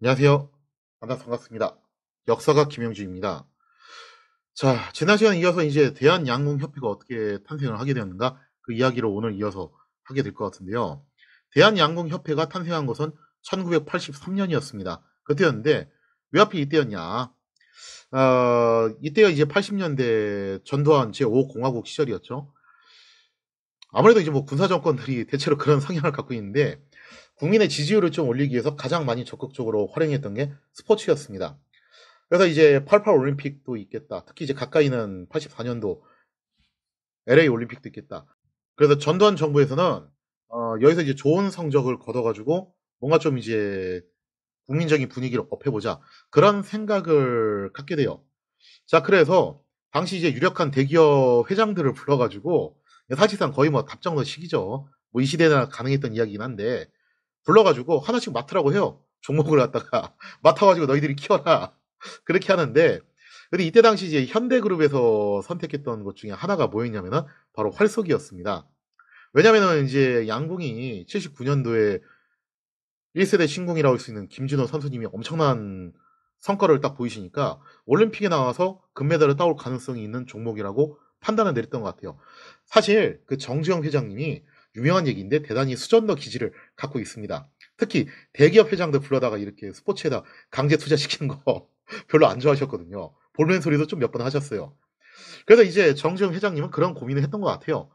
안녕하세요. 만나서 반갑습니다. 역사가 김영주입니다. 자, 지난 시간 이어서 이제 대한양궁협회가 어떻게 탄생을 하게 되었는가 그이야기로 오늘 이어서 하게 될 것 같은데요. 대한양궁협회가 탄생한 것은 1983년이었습니다. 그때였는데 왜 하필 이때였냐? 어, 이때가 이제 80년대 전두환 제5공화국 시절이었죠. 아무래도 이제 뭐 군사정권들이 대체로 그런 성향을 갖고 있는데 국민의 지지율을 좀 올리기 위해서 가장 많이 적극적으로 활용했던 게 스포츠였습니다. 그래서 이제 88 올림픽도 있겠다. 특히 이제 가까이는 84년도 LA 올림픽도 있겠다. 그래서 전두환 정부에서는 어, 여기서 이제 좋은 성적을 거둬가지고 뭔가 좀 이제 국민적인 분위기를 업해보자 그런 생각을 갖게 돼요. 자 그래서 당시 이제 유력한 대기업 회장들을 불러가지고 사실상 거의 뭐답정도 시기죠. 뭐 이 시대나 가능했던 이야기긴 한데 불러가지고 하나씩 맡으라고 해요. 종목을 갖다가 맡아가지고 너희들이 키워라. 그렇게 하는데 근데 이때 당시 이제 현대그룹에서 선택했던 것 중에 하나가 뭐였냐면은 바로 활석이었습니다. 왜냐면은 이제 양궁이 79년도에 1세대 신궁이라고 할 수 있는 김준호 선수님이 엄청난 성과를 딱 보이시니까 올림픽에 나와서 금메달을 따올 가능성이 있는 종목이라고 판단을 내렸던 것 같아요. 사실 그 정주영 회장님이 유명한 얘기인데 대단히 수전너 기질을 갖고 있습니다. 특히 대기업 회장들 불러다가 이렇게 스포츠에다 강제 투자시키는 거 별로 안 좋아하셨거든요. 볼멘 소리도 좀 몇 번 하셨어요. 그래서 이제 정지영 회장님은 그런 고민을 했던 것 같아요.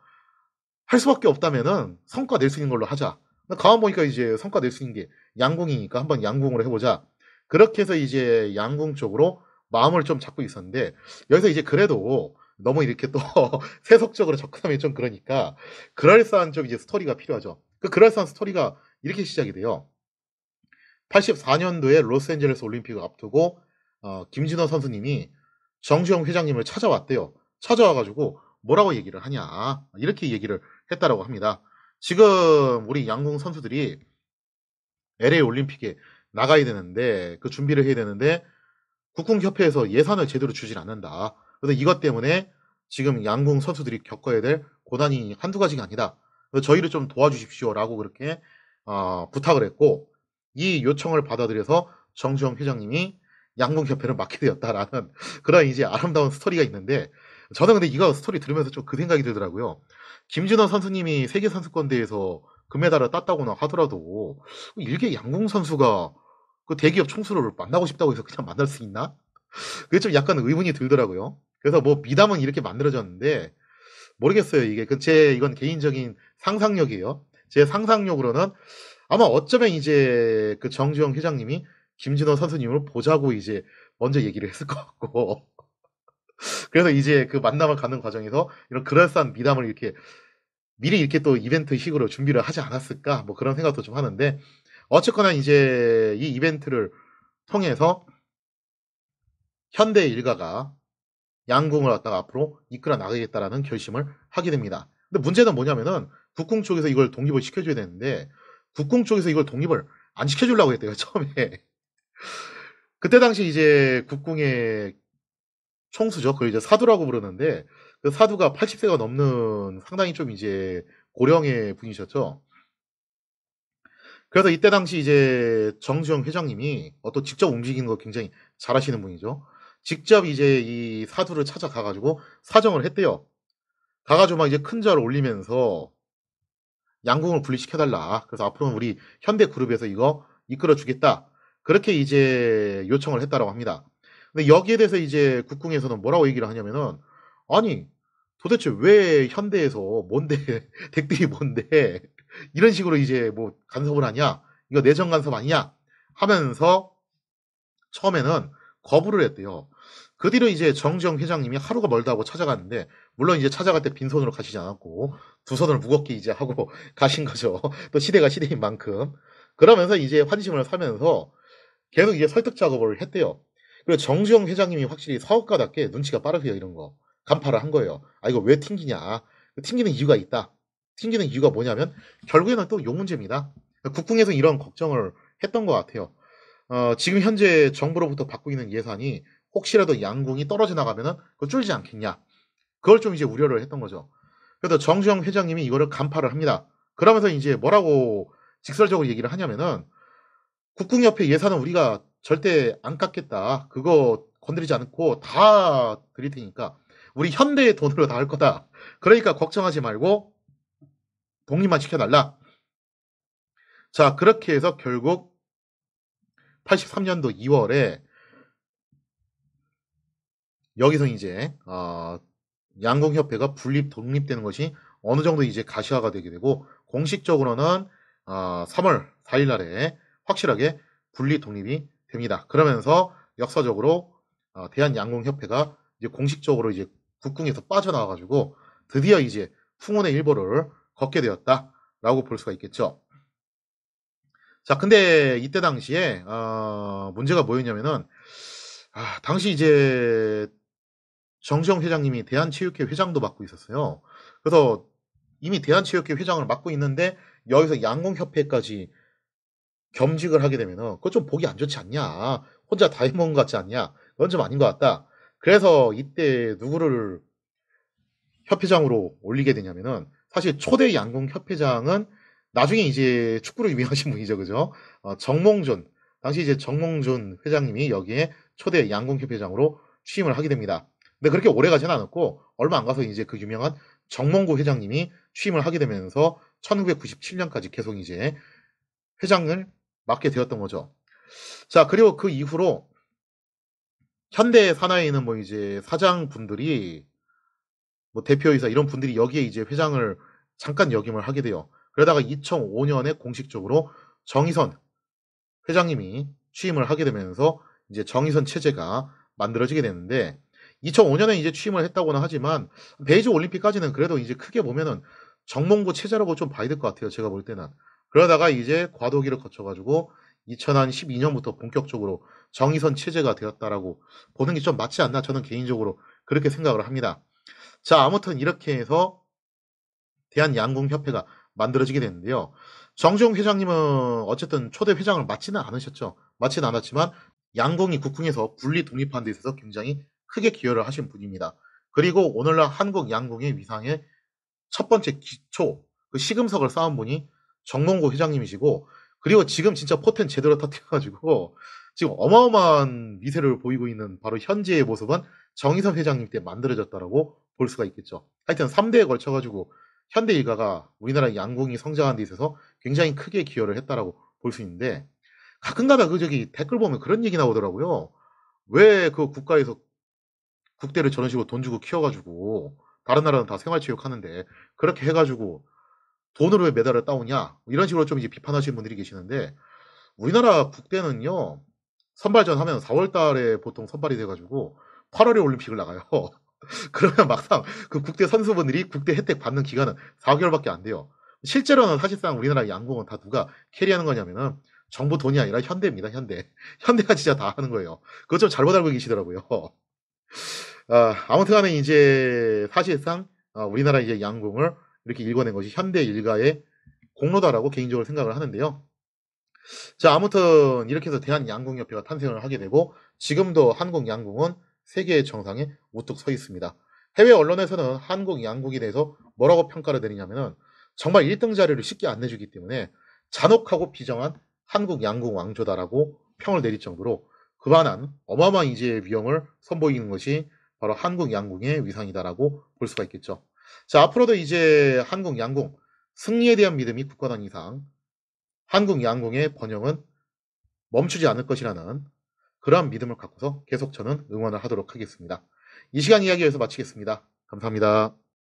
할 수밖에 없다면은 성과 낼 수 있는 걸로 하자. 가만 보니까 이제 성과 낼 수 있는 게 양궁이니까 한번 양궁으로 해보자. 그렇게 해서 이제 양궁 쪽으로 마음을 좀 잡고 있었는데 여기서 이제 그래도 너무 이렇게 또 세속적으로 접근하면 좀 그러니까 그럴싸한 쪽 이제 스토리가 필요하죠. 그 그럴싸한 스토리가 이렇게 시작이 돼요. 84년도에 로스앤젤레스 올림픽을 앞두고 어, 김진호 선수님이 정주영 회장님을 찾아왔대요. 찾아와가지고 뭐라고 얘기를 하냐 이렇게 얘기를 했다라고 합니다. 지금 우리 양궁 선수들이 LA 올림픽에 나가야 되는데 그 준비를 해야 되는데 국궁협회에서 예산을 제대로 주질 않는다. 그래서 이것 때문에 지금 양궁 선수들이 겪어야 될 고난이 한두 가지가 아니다. 저희를 좀 도와주십시오라고 그렇게 어, 부탁을 했고 이 요청을 받아들여서 정주영 회장님이 양궁협회를 맡게 되었다라는 그런 이제 아름다운 스토리가 있는데 저는 근데 이거 스토리 들으면서 좀 그 생각이 들더라고요. 김준호 선수님이 세계 선수권대회에서 금메달을 땄다고나 하더라도 일개 양궁 선수가 그 대기업 총수를 만나고 싶다고 해서 그냥 만날 수 있나? 그게 좀 약간 의문이 들더라고요. 그래서 뭐 미담은 이렇게 만들어졌는데 모르겠어요. 이게 그제 이건 개인적인 상상력이에요. 제 상상력으로는 아마 어쩌면 이제 그 정주영 회장님이 김진호 선수님을 보자고 이제 먼저 얘기를 했을 것 같고 그래서 이제 그 만남을 가는 과정에서 이런 그럴싸한 미담을 이렇게 미리 이렇게 또 이벤트식으로 준비를 하지 않았을까 뭐 그런 생각도 좀 하는데 어쨌거나 이제 이 이벤트를 통해서 현대 일가가 양궁을 갖다가 앞으로 이끌어 나가겠다라는 결심을 하게 됩니다. 근데 문제는 뭐냐면은 국궁 쪽에서 이걸 독립을 시켜줘야 되는데 국궁 쪽에서 이걸 독립을 안 시켜주려고 했대요 처음에. 그때 당시 이제 국궁의 총수죠. 그걸 이제 사두라고 부르는데 그 사두가 80세가 넘는 상당히 좀 이제 고령의 분이셨죠. 그래서 이때 당시 이제 정주영 회장님이 어떤 직접 움직이는 거 굉장히 잘하시는 분이죠. 직접 이제 이 사두를 찾아가가지고 사정을 했대요. 가가지고 막 이제 큰절 올리면서 양궁을 분리시켜달라. 그래서 앞으로는 우리 현대그룹에서 이거 이끌어주겠다. 그렇게 이제 요청을 했다라고 합니다. 근데 여기에 대해서 이제 국궁에서는 뭐라고 얘기를 하냐면은 아니 도대체 왜 현대에서 뭔데 덱들이 뭔데 이런 식으로 이제 뭐 간섭을 하냐 이거 내정 간섭 아니냐 하면서 처음에는 거부를 했대요. 그 뒤로 이제 정지영 회장님이 하루가 멀다고 찾아갔는데 물론 이제 찾아갈 때 빈손으로 가시지 않았고 두 손을 무겁게 이제 하고 가신 거죠. 또 시대가 시대인 만큼 그러면서 이제 환심을 사면서 계속 이제 설득 작업을 했대요. 그리고 정지영 회장님이 확실히 사업가답게 눈치가 빠르세요 이런 거 간파를 한 거예요. 아 이거 왜 튕기냐? 튕기는 이유가 있다. 튕기는 이유가 뭐냐면 결국에는 또 요 문제입니다. 국궁에서 이런 걱정을 했던 것 같아요. 어, 지금 현재 정부로부터 받고 있는 예산이 혹시라도 양궁이 떨어져 나가면은 그 줄지 않겠냐. 그걸 좀 이제 우려를 했던 거죠. 그래서 정주영 회장님이 이거를 간파를 합니다. 그러면서 이제 뭐라고 직설적으로 얘기를 하냐면은 국궁협회 예산은 우리가 절대 안 깎겠다. 그거 건드리지 않고 다 드릴 테니까 우리 현대의 돈으로 다 할 거다. 그러니까 걱정하지 말고 독립만 시켜달라. 자, 그렇게 해서 결국 83년도 2월에 여기서 이제 어, 양궁협회가 분립 독립되는 것이 어느 정도 이제 가시화가 되게 되고 공식적으로는 어, 3월 4일 날에 확실하게 분립 독립이 됩니다. 그러면서 역사적으로 어, 대한양궁협회가 이제 공식적으로 이제 국궁에서 빠져나와가지고 드디어 이제 풍운의 일보를 걷게 되었다라고 볼 수가 있겠죠. 자, 근데 이때 당시에 어, 문제가 뭐였냐면은 아, 당시 이제 정영 회장님이 대한체육회 회장도 맡고 있었어요. 그래서 이미 대한체육회 회장을 맡고 있는데 여기서 양궁협회까지 겸직을 하게 되면은 그거 좀 보기 안 좋지 않냐? 혼자 다 해먹은 것 같지 않냐? 그건 좀 아닌 것 같다. 그래서 이때 누구를 협회장으로 올리게 되냐면은 사실 초대 양궁협회장은 나중에 이제 축구로 유명하신 분이죠, 그죠? 어, 정몽준 당시 이제 정몽준 회장님이 여기에 초대 양궁협 회장으로 취임을 하게 됩니다. 근데 그렇게 오래 가진 않았고 얼마 안 가서 이제 그 유명한 정몽구 회장님이 취임을 하게 되면서 1997년까지 계속 이제 회장을 맡게 되었던 거죠. 자, 그리고 그 이후로 현대 산하에는 뭐 이제 사장분들이 뭐 대표이사 이런 분들이 여기에 이제 회장을 잠깐 역임을 하게 돼요. 그러다가 2005년에 공식적으로 정의선 회장님이 취임을 하게 되면서 이제 정의선 체제가 만들어지게 되는데 2005년에 이제 취임을 했다고는 하지만 베이지 올림픽까지는 그래도 이제 크게 보면은 정몽구 체제라고 좀 봐야 될 것 같아요. 제가 볼 때는. 그러다가 이제 과도기를 거쳐가지고 2012년부터 본격적으로 정의선 체제가 되었다라고 보는 게 좀 맞지 않나 저는 개인적으로 그렇게 생각을 합니다. 자, 아무튼 이렇게 해서 대한양궁협회가 만들어지게 됐는데요. 정종 회장님은 어쨌든 초대 회장을 맡지는 않으셨죠. 맡지는 않았지만 양궁이 국궁에서 분리 독립한 데 있어서 굉장히 크게 기여를 하신 분입니다. 그리고 오늘날 한국 양궁의 위상의 첫 번째 기초, 그 시금석을 쌓은 분이 정몽구 회장님이시고, 그리고 지금 진짜 포텐 제대로 터뜨려가지고, 지금 어마어마한 미세를 보이고 있는 바로 현재의 모습은 정의선 회장님 때만들어졌다고볼 수가 있겠죠. 하여튼 3대에 걸쳐가지고 현대 일가가 우리나라 양궁이 성장한 데 있어서 굉장히 크게 기여를 했다라고 볼 수 있는데 가끔가다 그 저기 댓글 보면 그런 얘기 나오더라고요. 왜 그 국가에서 국대를 저런 식으로 돈 주고 키워가지고 다른 나라는 다 생활체육 하는데 그렇게 해가지고 돈으로 왜 메달을 따오냐 뭐 이런 식으로 좀 이제 비판하시는 분들이 계시는데 우리나라 국대는요 선발전 하면 4월달에 보통 선발이 돼가지고 8월에 올림픽을 나가요. 그러면 막상 그 국대 선수분들이 국대 혜택 받는 기간은 4개월밖에 안 돼요. 실제로는 사실상 우리나라 양궁은 다 누가 캐리하는 거냐면은 정부 돈이 아니라 현대입니다. 현대. 현대가 진짜 다 하는 거예요. 그것 좀 잘못 알고 계시더라고요. 아, 아무튼간에 이제 사실상 어, 우리나라 이제 양궁을 이렇게 읽어낸 것이 현대 일가의 공로다라고 개인적으로 생각을 하는데요. 자 아무튼 이렇게 해서 대한 양궁협회가 탄생을 하게 되고 지금도 한국 양궁은 세계의 정상에 우뚝 서 있습니다. 해외 언론에서는 한국 양국에 대해서 뭐라고 평가를 내리냐면은 정말 1등 자리를 쉽게 안 내주기 때문에 잔혹하고 비정한 한국 양국 왕조다라고 평을 내릴 정도로 그만한 어마어마한 이제의 위험을 선보이는 것이 바로 한국 양국의 위상이다라고 볼 수가 있겠죠. 자, 앞으로도 이제 한국 양국 승리에 대한 믿음이 굳건한 이상 한국 양국의 번영은 멈추지 않을 것이라는 그러한 믿음을 갖고서 계속 저는 응원을 하도록 하겠습니다. 이 시간 이야기에서 마치겠습니다. 감사합니다.